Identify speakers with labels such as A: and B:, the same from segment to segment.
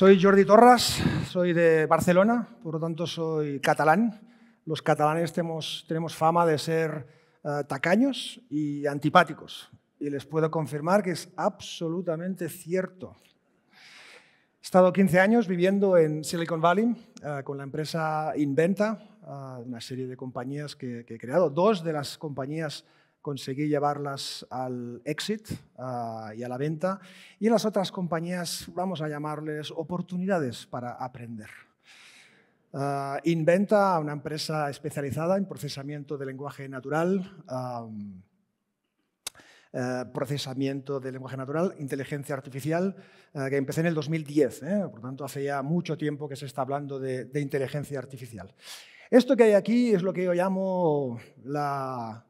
A: Soy Jordi Torras, soy de Barcelona, por lo tanto soy catalán. Los catalanes tenemos, tenemos fama de ser eh, tacaños y antipáticos. Y les puedo confirmar que es absolutamente cierto. He estado 15 años viviendo en Silicon Valley eh, con la empresa Inventa, eh, una serie de compañías que, que he creado. Dos de las compañías conseguí llevarlas al exit ah, y a la venta. Y en las otras compañías, vamos a llamarles oportunidades para aprender. Ah, Inventa, una empresa especializada en procesamiento de lenguaje natural, eh, procesamiento de lenguaje natural, inteligencia artificial, eh, que empecé en el 2010, eh. por tanto hace ya mucho tiempo que se está hablando de, inteligencia artificial. Esto que hay aquí es lo que yo llamo la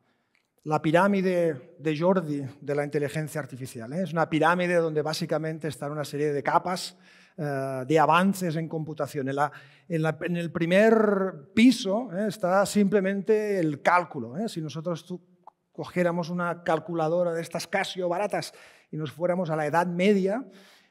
A: la pirámide de Jordi de la inteligencia artificial. ¿eh? Es una pirámide donde básicamente están una serie de capas eh, de avances en computación. En, el primer piso ¿eh? está simplemente el cálculo. Si nosotros cogiéramos una calculadora de estas Casio baratas y nos fuéramos a la Edad Media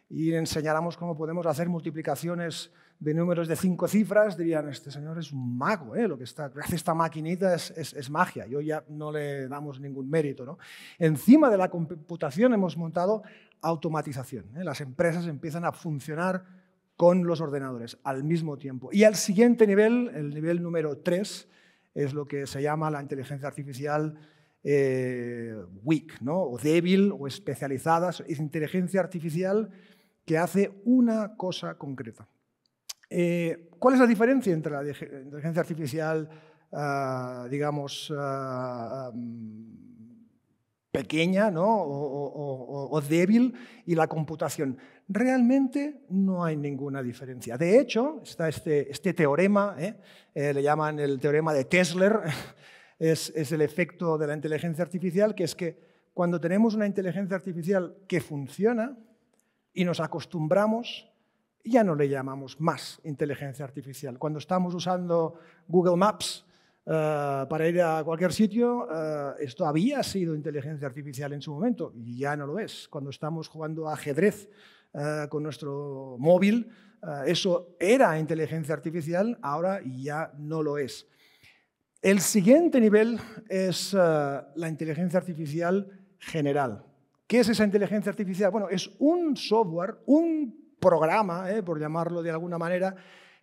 A: y enseñáramos cómo podemos hacer multiplicaciones de números de cinco cifras, dirían, este señor es un mago, ¿eh? lo que está, hace esta maquinita es, es, magia, yo ya no le damos ningún mérito. Encima de la computación hemos montado automatización. ¿eh? Las empresas empiezan a funcionar con los ordenadores al mismo tiempo. Y al siguiente nivel, el nivel número tres, es lo que se llama la inteligencia artificial eh, weak, o débil, o especializada. Es inteligencia artificial que hace una cosa concreta. Eh, ¿Cuál es la diferencia entre la inteligencia artificial, ah, digamos, ah, mm, pequeña ¿no? o, débil y la computación? Realmente no hay ninguna diferencia. De hecho, está este, este teorema, ¿eh? Eh, le llaman el teorema de Tesler, es, es el efecto de la inteligencia artificial, que es que cuando tenemos una inteligencia artificial que funciona y nos acostumbramos, ya no le llamamos más inteligencia artificial. Cuando estamos usando Google Maps eh, para ir a cualquier sitio, eh, esto había sido inteligencia artificial en su momento y ya no lo es. Cuando estamos jugando ajedrez eh, con nuestro móvil, eso era inteligencia artificial, ahora ya no lo es. El siguiente nivel es la inteligencia artificial general. ¿Qué es esa inteligencia artificial? Bueno, es un software, un programa, eh, por llamarlo de alguna manera,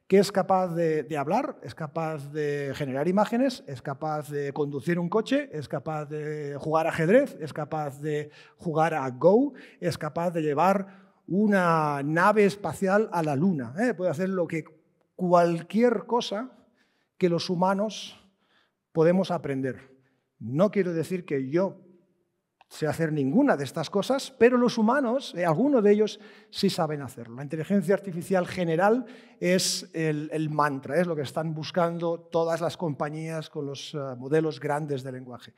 A: que es capaz de, hablar, es capaz de generar imágenes, es capaz de conducir un coche, es capaz de jugar ajedrez, es capaz de jugar a Go, es capaz de llevar una nave espacial a la Luna. Eh. Puede hacer lo que cualquier cosa que los humanos podemos aprender. No quiero decir que yo sé hacer ninguna de estas cosas, pero los humanos, eh, algunos de ellos, sí saben hacerlo. La inteligencia artificial general es el, mantra, es lo que están buscando todas las compañías con los eh, modelos grandes de lenguaje.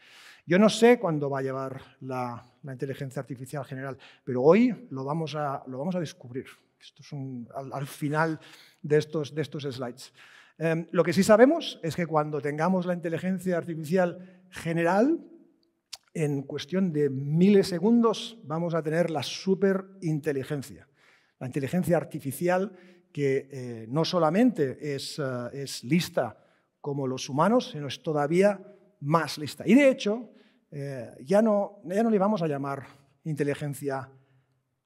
A: Yo no sé cuándo va a llevar la, inteligencia artificial general, pero hoy lo vamos a, lo vamos a descubrir. Esto es al, final de estos, de estos slides. Em, lo que sí sabemos es que cuando tengamos la inteligencia artificial general, en cuestión de milisegundos vamos a tener la superinteligencia, la inteligencia artificial que eh, no solamente eh, es, lista como los humanos, sino es todavía más lista. Y de hecho, eh, ya, no, ya no le vamos a llamar inteligencia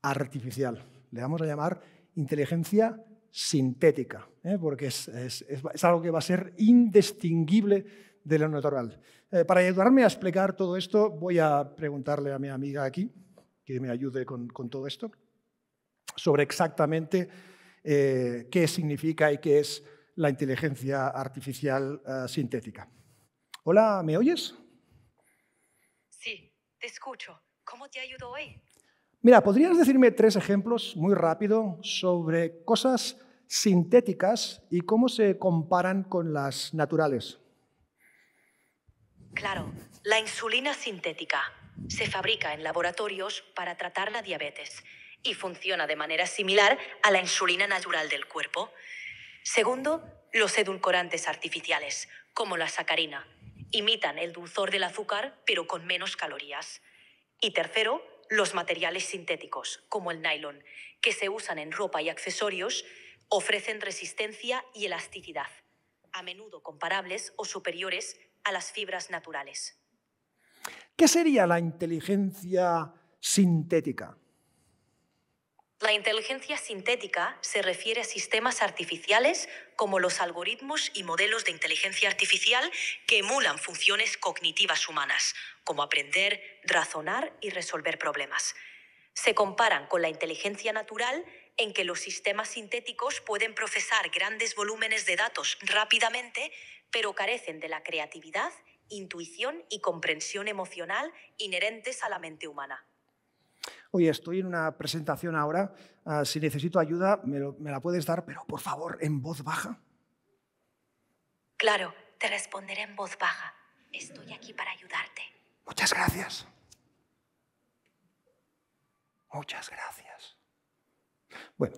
A: artificial, le vamos a llamar inteligencia sintética, porque es, es, algo que va a ser indistinguible de natural. Eh, para ayudarme a explicar todo esto, voy a preguntarle a mi amiga aquí, que me ayude con, todo esto, sobre exactamente eh, qué significa y qué es la inteligencia artificial eh, sintética. Hola, ¿me oyes?
B: Sí, te escucho. ¿Cómo te ayudo
A: hoy? Mira, ¿podrías decirme tres ejemplos muy rápido sobre cosas sintéticas y cómo se comparan con las naturales?
B: Claro, la insulina sintética se fabrica en laboratorios para tratar la diabetes y funciona de manera similar a la insulina natural del cuerpo. Segundo, los edulcorantes artificiales, como la sacarina, imitan el dulzor del azúcar pero con menos calorías. Y tercero, los materiales sintéticos, como el nylon, que se usan en ropa y accesorios, ofrecen resistencia y elasticidad, a menudo comparables o superiores a las fibras naturales.
A: ¿Qué sería la inteligencia sintética?
B: La inteligencia sintética se refiere a sistemas artificiales como los algoritmos y modelos de inteligencia artificial que emulan funciones cognitivas humanas, como aprender, razonar y resolver problemas. Se comparan con la inteligencia natural en que los sistemas sintéticos pueden procesar grandes volúmenes de datos rápidamente, pero carecen de la creatividad, intuición y comprensión emocional inherentes a la mente humana.
A: Oye, estoy en una presentación ahora. Ah, si necesito ayuda, me la puedes dar, pero por favor, en voz baja.
B: Claro, te responderé en voz baja. Estoy aquí para ayudarte.
A: Muchas gracias. Muchas gracias. Bueno.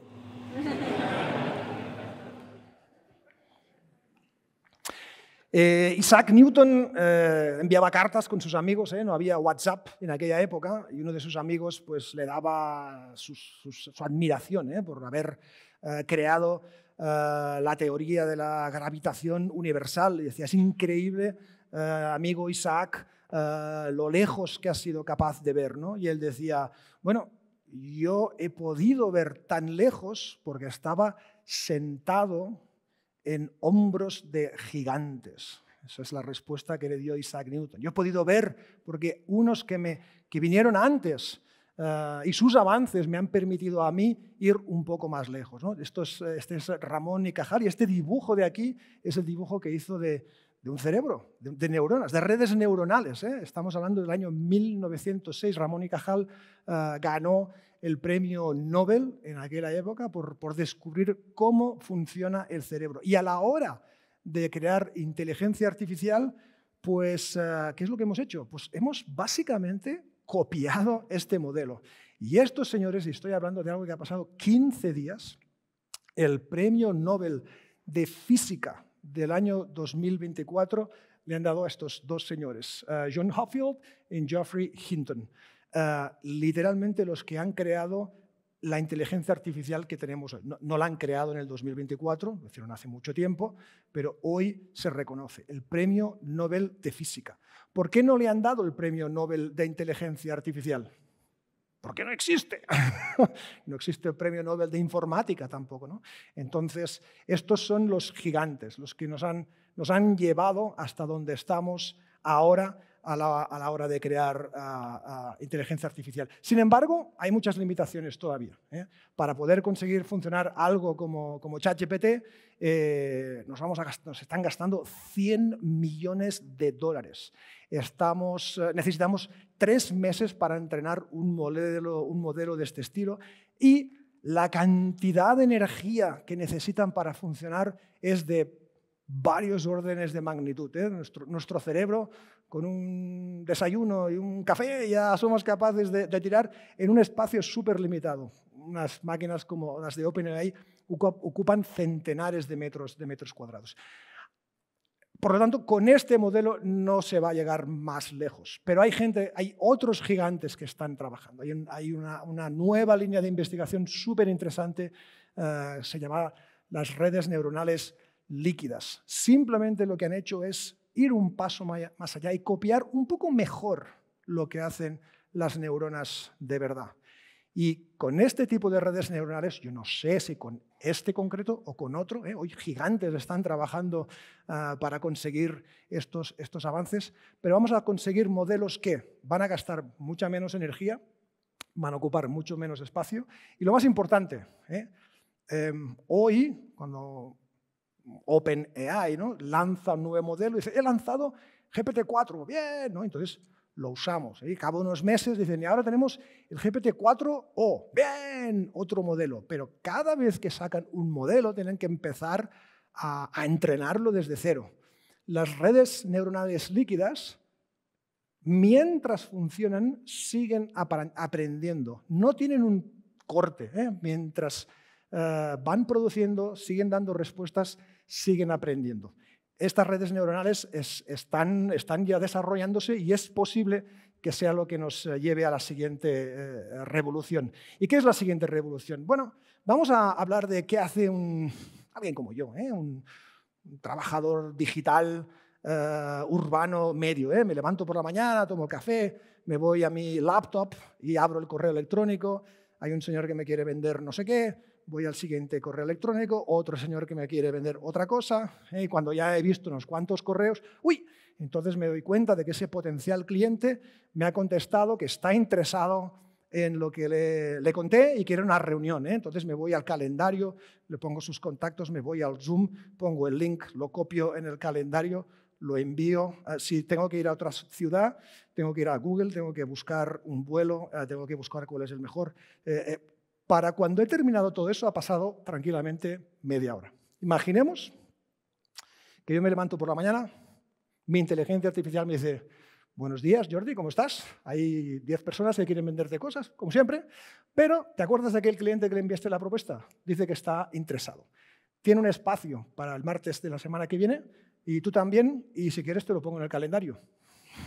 A: Eh, Isaac Newton eh, enviaba cartas con sus amigos, eh, no había WhatsApp en aquella época, y uno de sus amigos pues, le daba su admiración por haber creado la teoría de la gravitación universal. Y decía, es increíble, amigo Isaac, lo lejos que has sido capaz de ver. Y él decía, bueno, yo he podido ver tan lejos porque estaba sentado en hombros de gigantes. Esa es la respuesta que le dio Isaac Newton. Yo he podido ver porque unos que, me, que vinieron antes eh, y sus avances me han permitido a mí ir un poco más lejos. Esto este es Ramón y Cajal y este dibujo de aquí es el dibujo que hizo de, de un cerebro, de, neuronas, de redes neuronales. ¿eh? Estamos hablando del año 1906. Ramón y Cajal eh, ganó el premio Nobel en aquella época por, descubrir cómo funciona el cerebro. Y a la hora de crear inteligencia artificial, pues, eh, ¿qué es lo que hemos hecho? Pues hemos básicamente copiado este modelo. Y estos señores, y estoy hablando de algo que ha pasado 15 días, el premio Nobel de Física del año 2024 le han dado a estos dos señores, John Hoffield y Geoffrey Hinton, literalmente los que han creado la inteligencia artificial que tenemos hoy. No, no, la han creado en el 2024, lo hicieron hace mucho tiempo, pero hoy se reconoce el Premio Nobel de Física. ¿Por qué no le han dado el Premio Nobel de Inteligencia Artificial? porque no existe. no existe el premio Nobel de informática tampoco. ¿no? Entonces, estos son los gigantes, los que nos han, nos han llevado hasta donde estamos ahora a la, hora de crear inteligencia artificial. Sin embargo, hay muchas limitaciones todavía. ¿eh? Para poder conseguir funcionar algo como, ChatGPT, eh, nos, están gastando 100 millones de dólares. Eh, necesitamos tres meses para entrenar un modelo, de este estilo y la cantidad de energía que necesitan para funcionar es de varios órdenes de magnitud. nuestro, cerebro con un desayuno y un café, ya somos capaces de, tirar en un espacio súper limitado. Unas máquinas como las de OpenAI ocupan centenares de metros, de metros cuadrados. Por lo tanto, con este modelo no se va a llegar más lejos. Pero hay gente, hay otros gigantes que están trabajando. Hay, una, nueva línea de investigación súper interesante, eh, se llama las redes neuronales líquidas. Simplemente lo que han hecho es ir un paso más allá y copiar un poco mejor lo que hacen las neuronas de verdad. Y con este tipo de redes neuronales, yo no sé si con este concreto o con otro, ¿eh? hoy gigantes están trabajando ah, para conseguir estos, estos avances, pero vamos a conseguir modelos que van a gastar mucha menos energía, van a ocupar mucho menos espacio y lo más importante, ¿eh? em, hoy, cuando OpenAI, ¿no? Lanza un nuevo modelo y dice, he lanzado GPT-4, bien, ¿no? Entonces lo usamos. ¿eh? Y cabo unos meses dicen, y ahora tenemos el GPT-4O, bien, otro modelo. Pero cada vez que sacan un modelo tienen que empezar a, entrenarlo desde cero. Las redes neuronales líquidas, mientras funcionan, siguen aprendiendo. No tienen un corte. ¿eh? Mientras eh, van produciendo, siguen dando respuestas siguen aprendiendo. Estas redes neuronales están, están, ya desarrollándose y es posible que sea lo que nos eh, lleve a la siguiente eh, revolución. ¿Y qué es la siguiente revolución? Bueno, vamos a hablar de qué hace un, alguien como yo, ¿eh? un, trabajador digital urbano medio. Me levanto por la mañana, tomo el café, me voy a mi laptop y abro el correo electrónico. Hay un señor que me quiere vender no sé qué voy al siguiente correo electrónico, otro señor que me quiere vender otra cosa, ¿eh? y cuando ya he visto unos cuantos correos, uy, entonces me doy cuenta de que ese potencial cliente me ha contestado que está interesado en lo que le, conté y quiere una reunión. ¿eh? Entonces me voy al calendario, le pongo sus contactos, me voy al Zoom, pongo el link, lo copio en el calendario, lo envío. Ah, si tengo que ir a otra ciudad, tengo que ir a Google, tengo que buscar un vuelo, ah, tengo que buscar cuál es el mejor. Eh, para cuando he terminado todo eso ha pasado tranquilamente media hora. Imaginemos que yo me levanto por la mañana, mi inteligencia artificial me dice, buenos días Jordi, ¿cómo estás? Hay 10 personas que quieren venderte cosas, como siempre, pero ¿te acuerdas de aquel cliente que le enviaste la propuesta? Dice que está interesado. Tiene un espacio para el martes de la semana que viene y tú también, y si quieres te lo pongo en el calendario.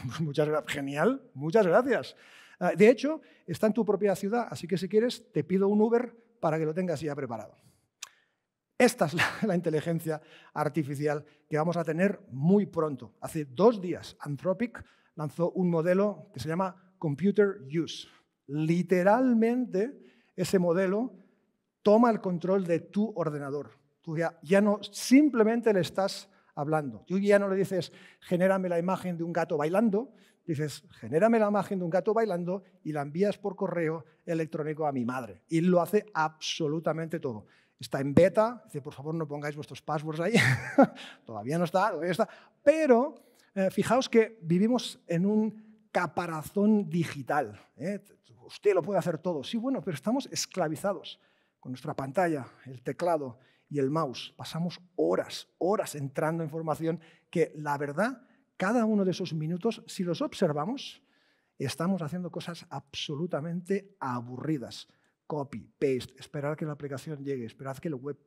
A: Pues muchas gracias, genial, muchas gracias. Ah, de hecho, está en tu propia ciudad, así que si quieres, te pido un Uber para que lo tengas ya preparado. Esta es la, inteligencia artificial que vamos a tener muy pronto. Hace dos días, Anthropic lanzó un modelo que se llama Computer Use. Literalmente, ese modelo toma el control de tu ordenador. Tú ya, no simplemente le estás hablando. Tú ya no le dices, genérame la imagen de un gato bailando, dices, genérame la imagen de un gato bailando y la envías por correo electrónico a mi madre. Y lo hace absolutamente todo. Está en beta, dice, por favor no pongáis vuestros passwords ahí, todavía no está, todavía está. Pero eh, fijaos que vivimos en un caparazón digital. ¿eh? Usted lo puede hacer todo. Sí, bueno, pero estamos esclavizados con nuestra pantalla, el teclado y el mouse. Pasamos horas, horas entrando información que la verdad cada uno de esos minutos, si los observamos, estamos haciendo cosas absolutamente aburridas. Copy, paste, esperar que la aplicación llegue, esperar que el web,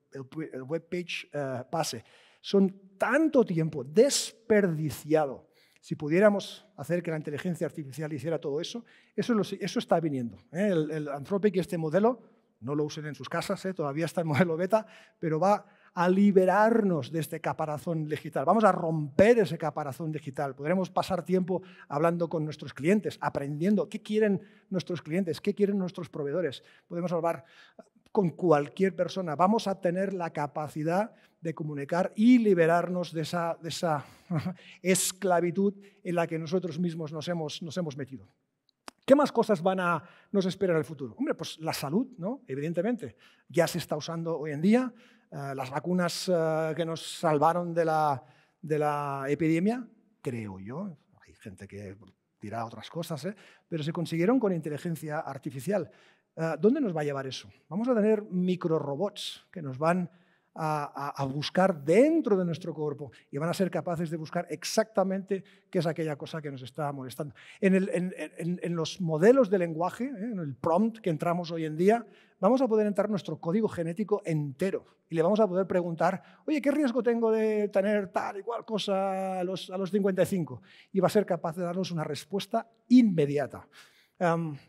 A: page eh, pase. Son tanto tiempo desperdiciado. Si pudiéramos hacer que la inteligencia artificial hiciera todo eso, eso, está viniendo. ¿eh? El, el Anthropic, este modelo, no lo usen en sus casas, ¿eh? todavía está en modelo beta, pero va a liberarnos de este caparazón digital, vamos a romper ese caparazón digital. Podremos pasar tiempo hablando con nuestros clientes, aprendiendo qué quieren nuestros clientes, qué quieren nuestros proveedores. Podemos hablar con cualquier persona. Vamos a tener la capacidad de comunicar y liberarnos de esa, esclavitud en la que nosotros mismos nos hemos, metido. ¿Qué más cosas van a, nos esperar en el futuro? Hombre, pues la salud, ¿no? Evidentemente. Ya se está usando hoy en día. Eh, las vacunas eh, que nos salvaron de la, epidemia, creo yo. Hay gente que dirá otras cosas, eh, pero se consiguieron con inteligencia artificial. ¿Dónde nos va a llevar eso? Vamos a tener microrobots que nos van a, buscar dentro de nuestro cuerpo y van a ser capaces de buscar exactamente qué es aquella cosa que nos está molestando. En, los modelos de lenguaje, ¿eh? en el prompt que entramos hoy en día, vamos a poder entrar nuestro código genético entero y le vamos a poder preguntar, oye, ¿qué riesgo tengo de tener tal y cual cosa a los, a los 55? Y va a ser capaz de darnos una respuesta inmediata.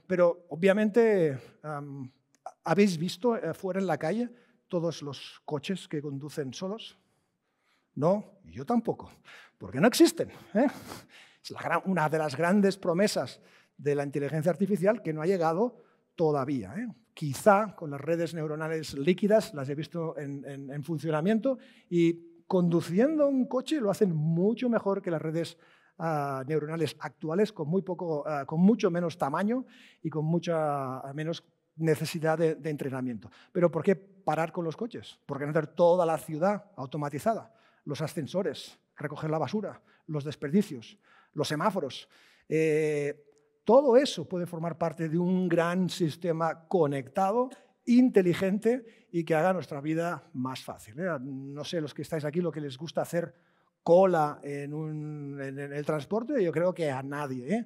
A: pero obviamente habéis visto eh, fuera en la calle todos los coches que conducen solos? No, yo tampoco, porque no existen. ¿eh? Es una de las grandes promesas de la inteligencia artificial que no ha llegado todavía. ¿eh? Quizá con las redes neuronales líquidas las he visto en, funcionamiento y conduciendo un coche lo hacen mucho mejor que las redes ah, neuronales actuales ah, con, mucho menos tamaño y con mucha menos necesidad de, entrenamiento. Pero ¿por qué parar con los coches? ¿Por qué no hacer toda la ciudad automatizada? Los ascensores, recoger la basura, los desperdicios, los semáforos. Eh, todo eso puede formar parte de un gran sistema conectado, inteligente y que haga nuestra vida más fácil. ¿eh? No sé, los que estáis aquí, lo que les gusta hacer cola en, el transporte, yo creo que a nadie. ¿eh?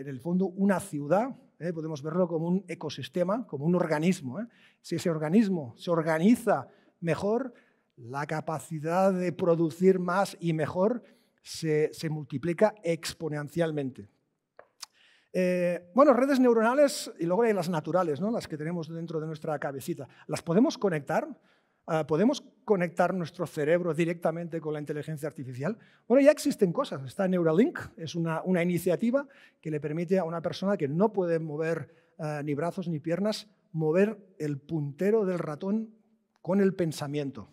A: en el fondo, una ciudad ¿eh? podemos verlo como un ecosistema, como un organismo. ¿eh? Si ese organismo se organiza mejor, la capacidad de producir más y mejor se, multiplica exponencialmente. Eh, bueno, redes neuronales y luego hay las naturales, ¿no? las que tenemos dentro de nuestra cabecita. ¿Las podemos conectar? Ah, ¿Podemos conectar nuestro cerebro directamente con la inteligencia artificial? Bueno, ya existen cosas. Está Neuralink, es una, una iniciativa que le permite a una persona que no puede mover ah, ni brazos ni piernas, mover el puntero del ratón con el pensamiento.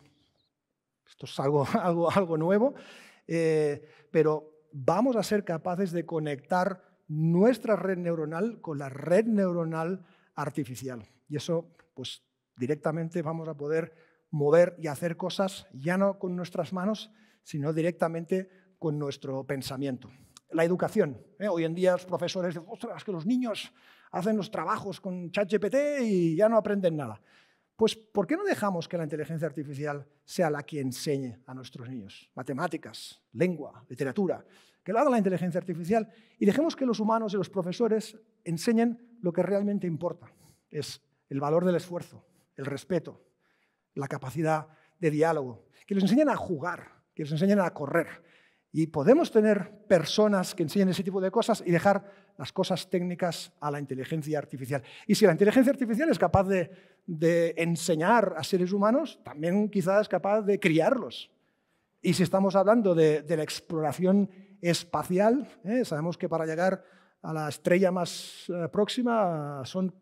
A: Esto es algo, algo, nuevo, eh, pero vamos a ser capaces de conectar nuestra red neuronal con la red neuronal artificial. Y eso, pues directamente vamos a poder mover y hacer cosas ya no con nuestras manos, sino directamente con nuestro pensamiento. La educación. ¿eh? Hoy en día los profesores dicen, ostras, que los niños hacen los trabajos con ChatGPT y ya no aprenden nada. Pues, ¿por qué no dejamos que la inteligencia artificial sea la que enseñe a nuestros niños? Matemáticas, lengua, literatura. Que lo haga la inteligencia artificial y dejemos que los humanos y los profesores enseñen lo que realmente importa. Es el valor del esfuerzo, el respeto, la capacidad de diálogo, que les enseñen a jugar, que les enseñen a correr. Y podemos tener personas que enseñen ese tipo de cosas y dejar las cosas técnicas a la inteligencia artificial. Y si la inteligencia artificial es capaz de, enseñar a seres humanos, también quizás es capaz de criarlos. Y si estamos hablando de, la exploración espacial, ¿eh? sabemos que para llegar a la estrella más eh, próxima son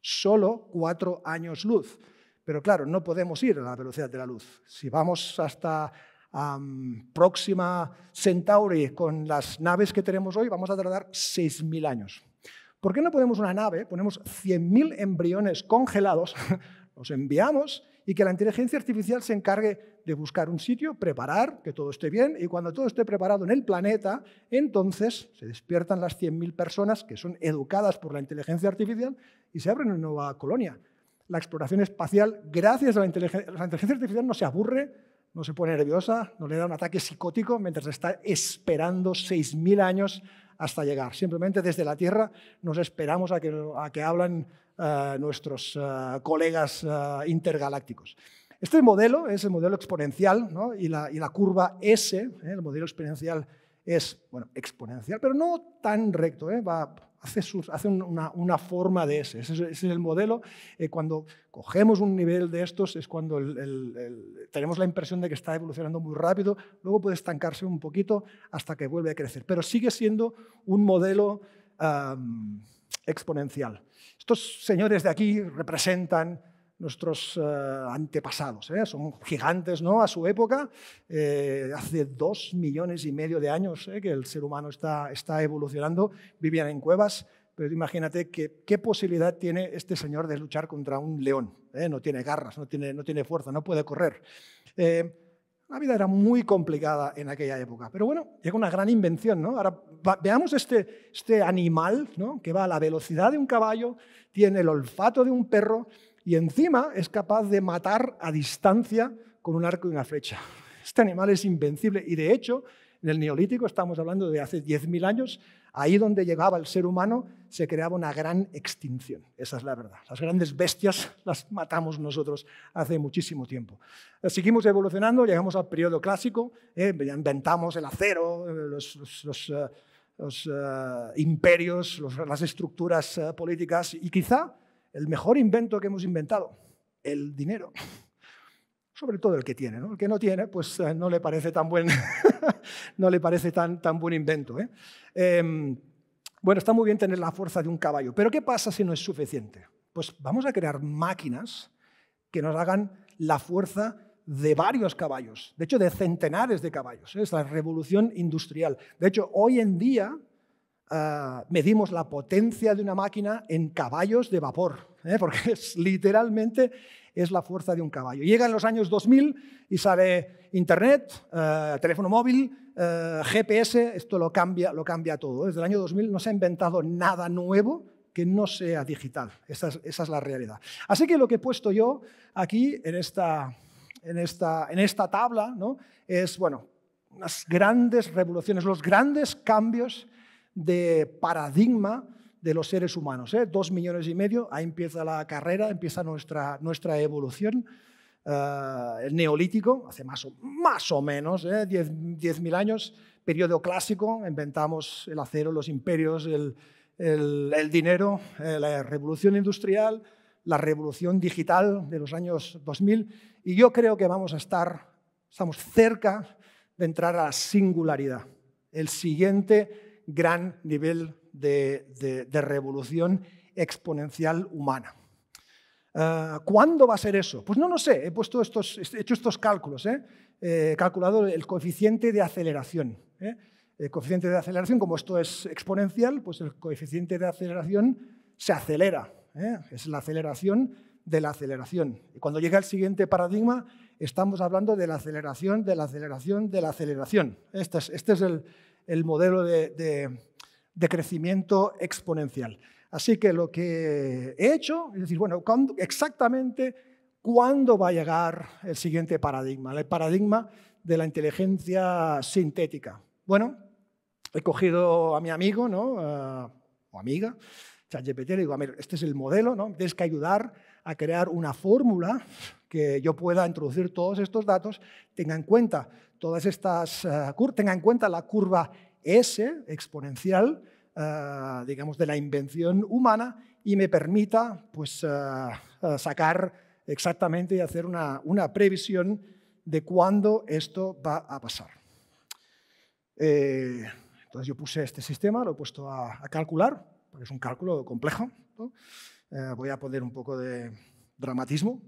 A: solo cuatro años luz. Pero claro, no podemos ir a la velocidad de la luz. Si vamos hasta um, próxima Centauri con las naves que tenemos hoy, vamos a tardar 6.000 años. ¿Por qué no ponemos una nave? Ponemos 100.000 embriones congelados, los enviamos y que la inteligencia artificial se encargue de buscar un sitio, preparar, que todo esté bien, y cuando todo esté preparado en el planeta, entonces se despiertan las 100.000 personas que son educadas por la inteligencia artificial y se abre una nueva colonia la exploración espacial gracias a la inteligencia. inteligencia artificial no se aburre, no se pone nerviosa, no le da un ataque psicótico mientras está esperando 6.000 años hasta llegar. Simplemente desde la Tierra nos esperamos a que, a que hablan eh, nuestros eh, colegas eh, intergalácticos. Este modelo es el modelo exponencial ¿no? y, la, curva S, el modelo exponencial es bueno, exponencial, pero no tan recto, ¿eh? va hace, una, forma de ese. Ese es, el modelo. Eh, cuando cogemos un nivel de estos es cuando tenemos la impresión de que está evolucionando muy rápido, luego puede estancarse un poquito hasta que vuelve a crecer, pero sigue siendo un modelo exponencial. Estos señores de aquí representan nuestros eh, antepasados. ¿eh? Son gigantes ¿no? a su época. Eh, hace dos millones y medio de años que el ser humano está, está evolucionando. Vivían en cuevas. Pero imagínate que, qué posibilidad tiene este señor de luchar contra un león. No tiene garras, no tiene, no tiene fuerza, no puede correr. la vida era muy complicada en aquella época. Pero bueno, llega una gran invención. ¿no? Ahora veamos este, este animal ¿no? que va a la velocidad de un caballo, tiene el olfato de un perro, y encima es capaz de matar a distancia con un arco y una flecha. Este animal es invencible y de hecho en el neolítico estamos hablando de hace 10.000 años, ahí donde llegaba el ser humano se creaba una gran extinción, esa es la verdad. Las grandes bestias las matamos nosotros hace muchísimo tiempo. Eh, seguimos evolucionando, llegamos al periodo clásico, eh, inventamos el acero, eh, los, imperios, las estructuras políticas y quizá el mejor invento que hemos inventado, el dinero. Sobre todo el que tiene, ¿no? El que no tiene, pues eh, no le parece tan buen, no le parece tan, tan buen invento. ¿eh? Em, bueno, está muy bien tener la fuerza de un caballo, pero ¿qué pasa si no es suficiente? Pues vamos a crear máquinas que nos hagan la fuerza de varios caballos, de hecho de centenares de caballos. ¿eh? Es la revolución industrial. De hecho, hoy en día Ah, medimos la potencia de una máquina en caballos de vapor, ¿eh? porque es, literalmente es la fuerza de un caballo. Llega en los años 2000 y sale Internet, eh, teléfono móvil, eh, GPS, esto lo cambia, lo cambia todo. Desde el año 2000 no se ha inventado nada nuevo que no sea digital. Esa es, la realidad. Así que lo que he puesto yo aquí en esta, en esta, en esta tabla ¿no? es, bueno, las grandes revoluciones, los grandes cambios de paradigma de los seres humanos. ¿eh? Dos millones y medio, ahí empieza la carrera, empieza nuestra, nuestra evolución. Eh, el neolítico, hace más o, más o menos 10.000 ¿eh? años, periodo clásico, inventamos el acero, los imperios, el, el, dinero, eh, la revolución industrial, la revolución digital de los años 2000, y yo creo que vamos a estar, estamos cerca de entrar a la singularidad. El siguiente gran nivel de, revolución exponencial humana. Ah, ¿Cuándo va a ser eso? Pues no lo sé, he, puesto estos, he hecho estos cálculos, ¿eh? Eh, he calculado el coeficiente de aceleración. ¿eh? El coeficiente de aceleración, como esto es exponencial, pues el coeficiente de aceleración se acelera, es la aceleración de la aceleración. Y cuando llega el siguiente paradigma, estamos hablando de la aceleración, de la aceleración, de la aceleración. este es este el, el modelo de, crecimiento exponencial. Así que lo que he hecho es decir, bueno, exactamente cuándo va a llegar el siguiente paradigma, el paradigma de la inteligencia sintética. Bueno, he cogido a mi amigo, ¿no? o amiga, ChatGPT, le digo, a ver, este es el modelo, ¿no? tienes que ayudar a crear una fórmula que yo pueda introducir todos estos datos, tenga en cuenta todas estas eh, tenga en cuenta la curva S exponencial, eh, digamos, de la invención humana y me permita pues, eh, sacar exactamente y hacer una, previsión de cuándo esto va a pasar. entonces yo puse este sistema, lo he puesto a, calcular, porque es un cálculo complejo. voy a poner un poco de dramatismo.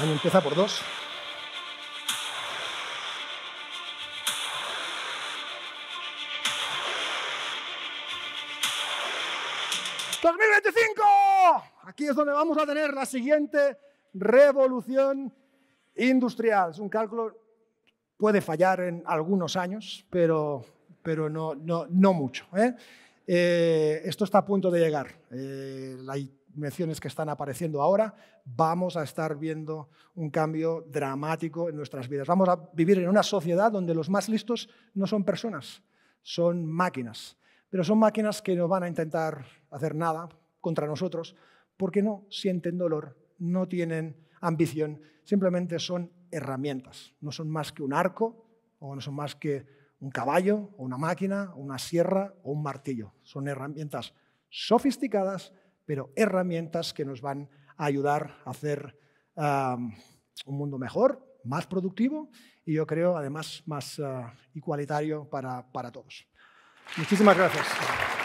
A: Año empieza por dos. ¡2025! Aquí es donde vamos a tener la siguiente revolución industrial. Es un cálculo, puede fallar en algunos años, pero, pero no, no, no mucho. ¿eh? Eh, esto está a punto de llegar. Eh, la menciones que están apareciendo ahora, vamos a estar viendo un cambio dramático en nuestras vidas. Vamos a vivir en una sociedad donde los más listos no son personas, son máquinas. Pero son máquinas que no van a intentar hacer nada contra nosotros porque no sienten dolor, no tienen ambición, simplemente son herramientas. No son más que un arco o no son más que un caballo o una máquina o una sierra o un martillo. Son herramientas sofisticadas pero herramientas que nos van a ayudar a hacer un mundo mejor, más productivo y yo creo además más igualitario ah, para, para todos. Muchísimas gracias.